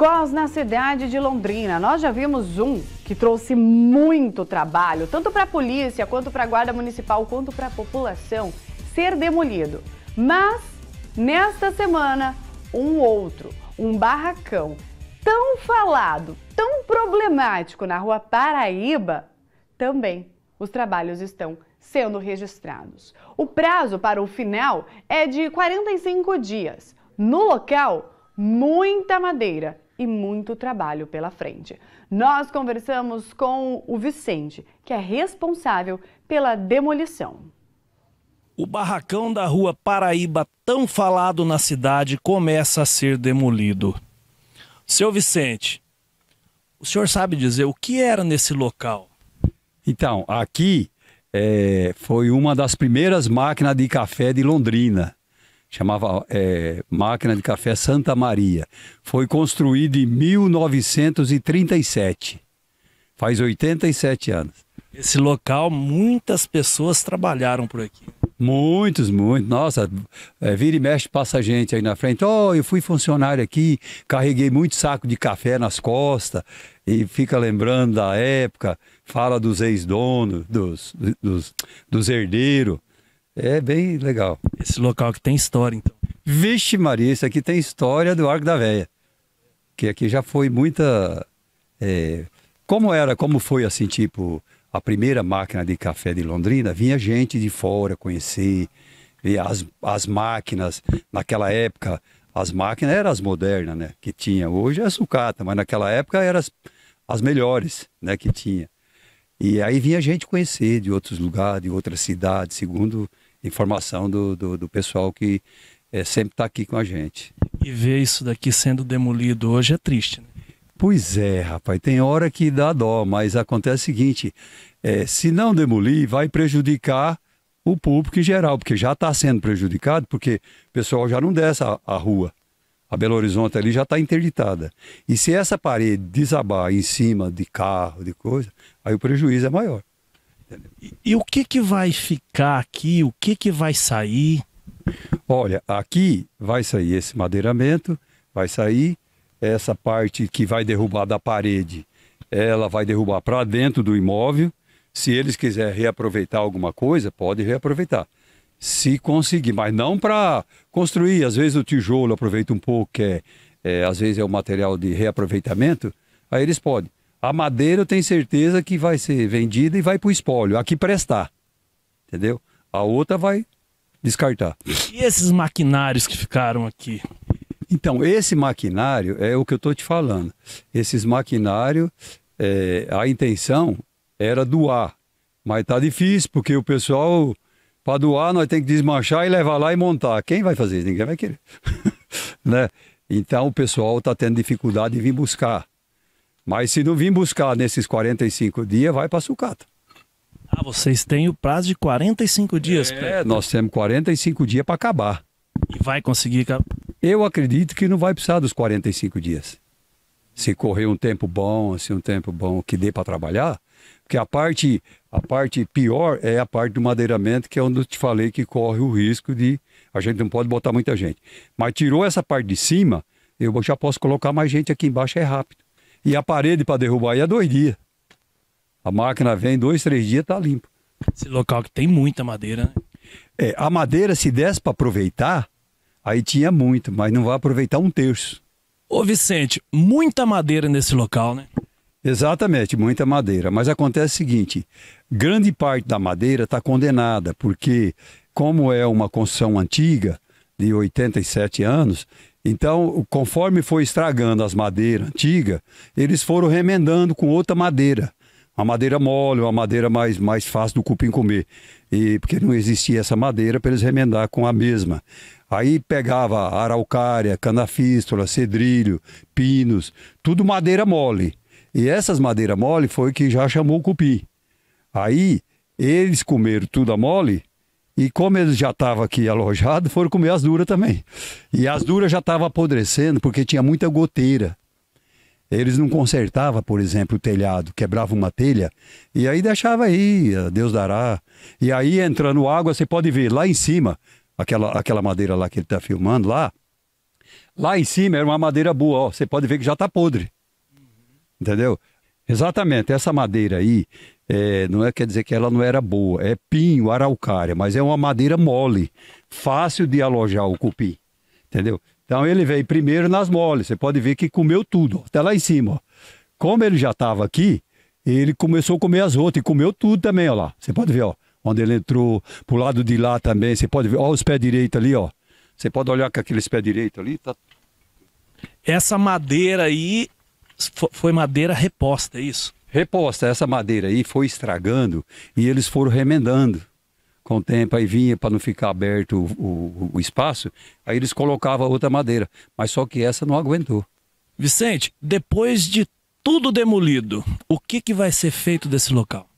Cos na cidade de Londrina. Nós já vimos um que trouxe muito trabalho, tanto para a polícia, quanto para a guarda municipal, quanto para a população, ser demolido. Mas, nesta semana, um outro, um barracão tão falado, tão problemático na rua Paraíba, também os trabalhos estão sendo registrados. O prazo para o final é de 45 dias. No local, muita madeira e muito trabalho pela frente. Nós conversamos com o Vicente, que é responsável pela demolição. O barracão da rua Paraíba, tão falado na cidade, começa a ser demolido. Seu Vicente, o senhor sabe dizer o que era nesse local? Então, aqui é, foi uma das primeiras máquinas de café de Londrina chamava é, Máquina de Café Santa Maria. Foi construído em 1937. Faz 87 anos. Esse local, muitas pessoas trabalharam por aqui. Muitos, muitos. Nossa, é, vira e mexe, passa gente aí na frente. Oh, eu fui funcionário aqui, carreguei muito saco de café nas costas e fica lembrando da época, fala dos ex-donos, dos, dos, dos herdeiros. É bem legal. Esse local que tem história, então. Vixe Maria, isso aqui tem história do Arco da Véia. Que aqui já foi muita... É, como era, como foi assim, tipo... A primeira máquina de café de Londrina, vinha gente de fora conhecer, ver as, as máquinas. Naquela época, as máquinas eram as modernas, né? Que tinha. Hoje é a sucata, mas naquela época eram as, as melhores, né? Que tinha. E aí vinha gente conhecer de outros lugares, de outras cidades, segundo informação do, do, do pessoal que é, sempre está aqui com a gente. E ver isso daqui sendo demolido hoje é triste, né? Pois é, rapaz, tem hora que dá dó, mas acontece o seguinte: é, se não demolir, vai prejudicar o público em geral, porque já está sendo prejudicado, porque o pessoal já não desce a, a rua a Belo Horizonte ali já está interditada. E se essa parede desabar em cima de carro, de coisa, aí o prejuízo é maior. E, e o que, que vai ficar aqui? O que, que vai sair? Olha, aqui vai sair esse madeiramento, vai sair essa parte que vai derrubar da parede, ela vai derrubar para dentro do imóvel. Se eles quiserem reaproveitar alguma coisa, pode reaproveitar se conseguir, mas não para construir. Às vezes o tijolo aproveita um pouco, que é, é, às vezes é um material de reaproveitamento, aí eles podem. A madeira eu tenho certeza que vai ser vendida e vai para o espólio, aqui prestar, entendeu? A outra vai descartar. E esses maquinários que ficaram aqui? Então, esse maquinário é o que eu estou te falando. Esses maquinários, é, a intenção era doar, mas está difícil porque o pessoal para doar, nós temos que desmanchar e levar lá e montar. Quem vai fazer isso? Ninguém vai querer. né? Então o pessoal está tendo dificuldade de vir buscar. Mas se não vir buscar nesses 45 dias, vai para sucata. Ah, vocês têm o prazo de 45 dias. É, pra... nós temos 45 dias para acabar. E vai conseguir? Eu acredito que não vai precisar dos 45 dias. Se correr um tempo bom, assim, um tempo bom que dê para trabalhar, porque a parte a parte pior é a parte do madeiramento, que é onde eu te falei que corre o risco de. A gente não pode botar muita gente. Mas tirou essa parte de cima, eu já posso colocar mais gente aqui embaixo, é rápido. E a parede para derrubar aí é dois dias. A máquina vem, dois, três dias, tá limpo. Esse local que tem muita madeira, né? É, a madeira, se desse para aproveitar, aí tinha muito, mas não vai aproveitar um terço. Ô Vicente, muita madeira nesse local, né? Exatamente, muita madeira. Mas acontece o seguinte: grande parte da madeira está condenada, porque, como é uma construção antiga, de 87 anos, então, conforme foi estragando as madeiras antigas, eles foram remendando com outra madeira. Uma madeira mole, uma madeira mais, mais fácil do cupim comer. E, porque não existia essa madeira para eles remendar com a mesma. Aí pegava araucária, canafístula, cedrilho, pinos, tudo madeira mole. E essas madeiras mole foi que já chamou o cupi. Aí eles comeram tudo a mole e como eles já estavam aqui alojados, foram comer as duras também. E as duras já estavam apodrecendo porque tinha muita goteira. Eles não consertavam, por exemplo, o telhado, quebrava uma telha e aí deixava aí, ah, Deus dará. E aí entrando água, você pode ver lá em cima, aquela, aquela madeira lá que ele está filmando lá, lá em cima era uma madeira boa, ó, você pode ver que já está podre entendeu? Exatamente, essa madeira aí, é, não é quer dizer que ela não era boa, é pinho, araucária, mas é uma madeira mole, fácil de alojar o cupim, entendeu? Então ele veio primeiro nas moles, você pode ver que comeu tudo, até lá em cima. Ó. Como ele já estava aqui, ele começou a comer as outras e comeu tudo também, ó lá. Você pode ver, ó, onde ele entrou, pro lado de lá também, você pode ver, ó os pés direitos ali, ó. Você pode olhar com aqueles pés direitos ali, tá... Essa madeira aí foi madeira reposta, é isso? Reposta, essa madeira aí foi estragando e eles foram remendando com o tempo, aí vinha para não ficar aberto o, o, o, espaço, aí eles colocavam outra madeira, mas só que essa não aguentou. Vicente, depois de tudo demolido, o que, que vai ser feito desse local?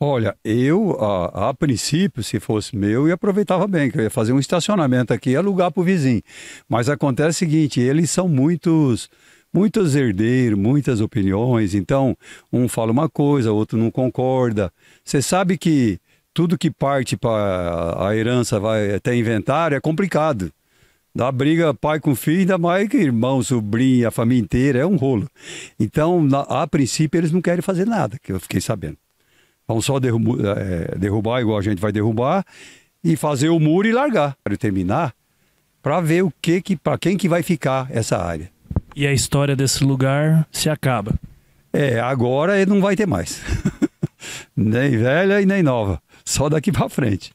Olha, eu, a, a princípio, se fosse meu, eu aproveitava bem, que eu ia fazer um estacionamento aqui e alugar para o vizinho. Mas acontece o seguinte, eles são muitos muitos herdeiros, muitas opiniões. Então, um fala uma coisa, outro não concorda. Você sabe que tudo que parte para a herança vai até inventário é complicado. Dá briga pai com filho, ainda mais que irmão, sobrinho, a família inteira, é um rolo. Então, a princípio, eles não querem fazer nada, que eu fiquei sabendo. Vão só é, derrubar, igual a gente vai derrubar, e fazer o muro e largar. Para terminar, para ver o que que, para quem que vai ficar essa área. E a história desse lugar se acaba. É, agora ele não vai ter mais. nem velha e nem nova. Só daqui para frente.